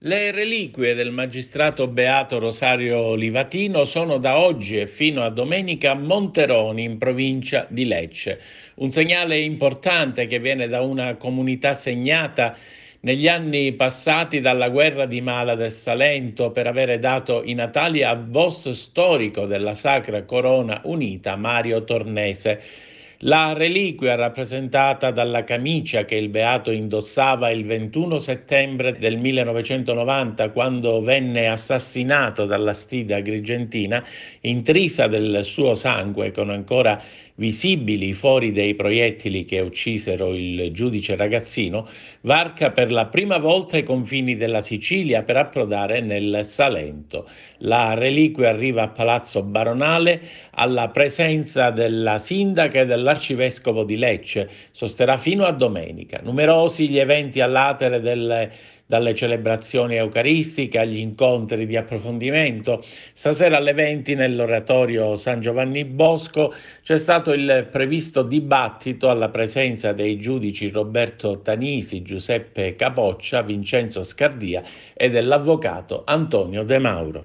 Le reliquie del magistrato Beato Rosario Livatino sono da oggi e fino a domenica a Monteroni in provincia di Lecce. Un segnale importante che viene da una comunità segnata negli anni passati dalla guerra di Mala del Salento per avere dato i Natali al boss storico della Sacra Corona Unita Mario Tornese. La reliquia rappresentata dalla camicia che il beato indossava il 21 settembre del 1990 quando venne assassinato dalla stida grigentina, intrisa del suo sangue con ancora visibili i fori dei proiettili che uccisero il giudice ragazzino, varca per la prima volta i confini della Sicilia per approdare nel Salento. La reliquia arriva a Palazzo Baronale alla presenza della sindaca e della dall'arcivescovo di Lecce, sosterrà fino a domenica. Numerosi gli eventi all'atere delle dalle celebrazioni eucaristiche agli incontri di approfondimento. Stasera alle 20 nell'oratorio San Giovanni Bosco c'è stato il previsto dibattito alla presenza dei giudici Roberto Tanisi, Giuseppe Capoccia, Vincenzo Scardia e dell'avvocato Antonio De Mauro.